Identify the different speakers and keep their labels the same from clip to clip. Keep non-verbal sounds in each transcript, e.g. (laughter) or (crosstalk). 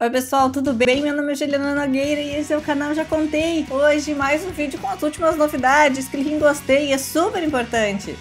Speaker 1: Oi pessoal, tudo bem? Meu nome é Juliana Nogueira e esse é o canal Já Contei. Hoje mais um vídeo com as últimas novidades, clique em gostei, é super importante.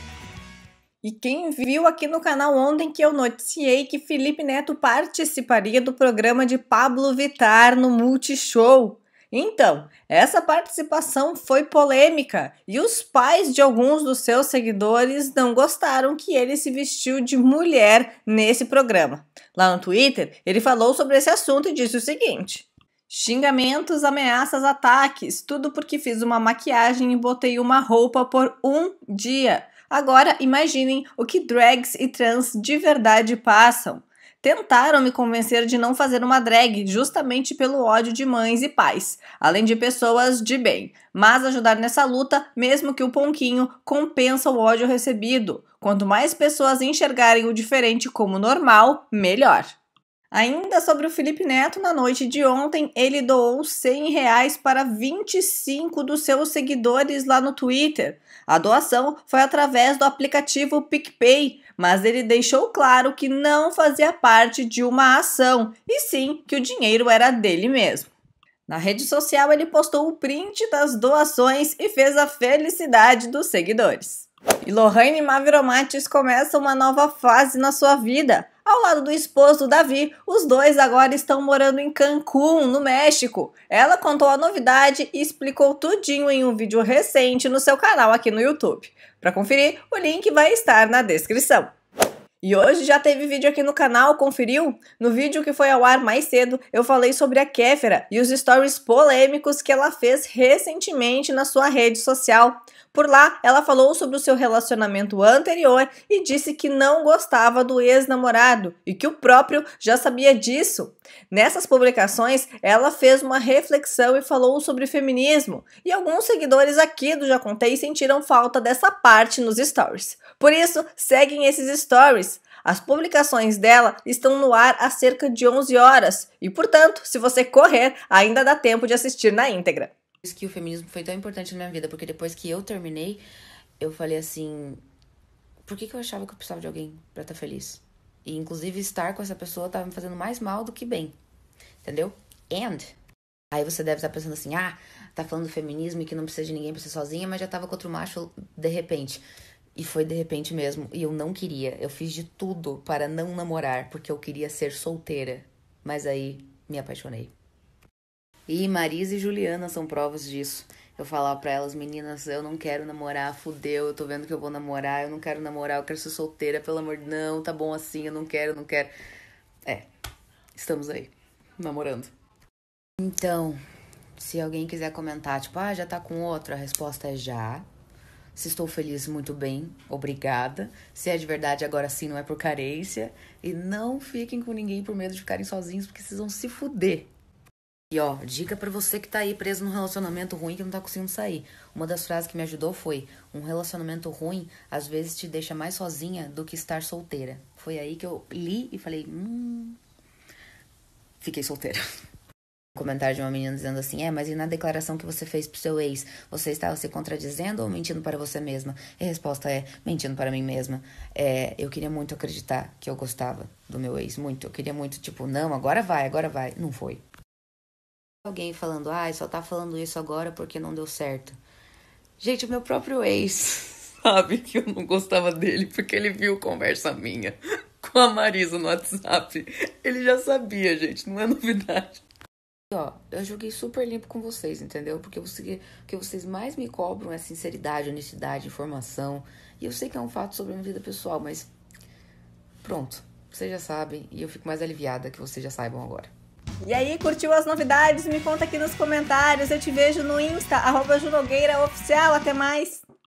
Speaker 1: E quem viu aqui no canal ontem que eu noticiei que Felipe Neto participaria do programa de Pablo Vitar no Multishow. Então, essa participação foi polêmica e os pais de alguns dos seus seguidores não gostaram que ele se vestiu de mulher nesse programa. Lá no Twitter, ele falou sobre esse assunto e disse o seguinte: Xingamentos, ameaças, ataques, tudo porque fiz uma maquiagem e botei uma roupa por um dia. Agora imaginem o que drags e trans de verdade passam tentaram me convencer de não fazer uma drag justamente pelo ódio de mães e pais, além de pessoas de bem. Mas ajudar nessa luta, mesmo que o ponquinho, compensa o ódio recebido. Quanto mais pessoas enxergarem o diferente como normal, melhor. Ainda sobre o Felipe Neto, na noite de ontem, ele doou 100 reais para 25 dos seus seguidores lá no Twitter. A doação foi através do aplicativo PicPay, mas ele deixou claro que não fazia parte de uma ação, e sim que o dinheiro era dele mesmo. Na rede social, ele postou o print das doações e fez a felicidade dos seguidores. E Lohane Maviromatis começa uma nova fase na sua vida. Ao lado do esposo Davi, os dois agora estão morando em Cancún, no México. Ela contou a novidade e explicou tudinho em um vídeo recente no seu canal aqui no YouTube. Para conferir, o link vai estar na descrição. E hoje já teve vídeo aqui no canal, conferiu? No vídeo que foi ao ar mais cedo, eu falei sobre a Kéfera e os stories polêmicos que ela fez recentemente na sua rede social. Por lá, ela falou sobre o seu relacionamento anterior e disse que não gostava do ex-namorado e que o próprio já sabia disso. Nessas publicações, ela fez uma reflexão e falou sobre feminismo, e alguns seguidores aqui do Já Contei sentiram falta dessa parte nos stories. Por isso, seguem esses stories. As publicações dela estão no ar há cerca de 11 horas e, portanto, se você correr, ainda dá tempo de assistir na íntegra
Speaker 2: isso que o feminismo foi tão importante na minha
Speaker 1: vida, porque depois que eu terminei, eu falei assim: por que, que eu achava que eu precisava
Speaker 2: de alguém para estar tá feliz? E inclusive estar com essa pessoa tava me fazendo mais mal do que bem. Entendeu? And. Aí você deve estar pensando assim: ah, tá falando do feminismo e que não precisa de ninguém pra ser sozinha, mas já tava com outro macho de repente. E foi de repente mesmo. E eu não queria. Eu fiz de tudo para não namorar, porque eu queria ser solteira. Mas aí me apaixonei. E Marisa e Juliana são provas disso. Eu falava para elas, meninas, eu não quero namorar, fudeu, eu tô vendo que eu vou namorar, eu não quero namorar, eu quero ser solteira, pelo amor de não, tá bom assim, eu não quero, eu não quero. É, estamos aí, namorando. Então, se alguém quiser comentar, tipo, ah, já tá com outro, a resposta é já. Se estou feliz, muito bem, obrigada. Se é de verdade, agora sim, não é por carência. E não fiquem com ninguém por medo de ficarem sozinhos, porque vocês vão se fuder. E ó, dica para você que tá aí preso num relacionamento ruim que não tá conseguindo sair. Uma das frases que me ajudou foi: um relacionamento ruim às vezes te deixa mais sozinha do que estar solteira. Foi aí que eu li e falei: hum. Fiquei solteira. (laughs) Um comentário de uma menina dizendo assim: É, mas e na declaração que você fez pro seu ex? Você estava se contradizendo ou mentindo para você mesma? E a resposta é: Mentindo para mim mesma. É, eu queria muito acreditar que eu gostava do meu ex, muito. Eu queria muito, tipo, não, agora vai, agora vai. Não foi alguém falando, ah, só tá falando isso agora porque não deu certo. Gente, o meu próprio ex (laughs) sabe que eu não gostava dele porque ele viu conversa minha (laughs) com a Marisa no WhatsApp. Ele já sabia, gente, não é novidade. Ó, eu joguei super limpo com vocês, entendeu? Porque você, o que vocês mais me cobram é sinceridade, honestidade, informação. E eu sei que é um fato sobre a minha vida pessoal, mas pronto, vocês já sabem e eu fico mais aliviada que vocês já saibam agora.
Speaker 1: E aí, curtiu as novidades? Me conta aqui nos comentários. Eu te vejo no Insta, arroba Oficial. Até mais!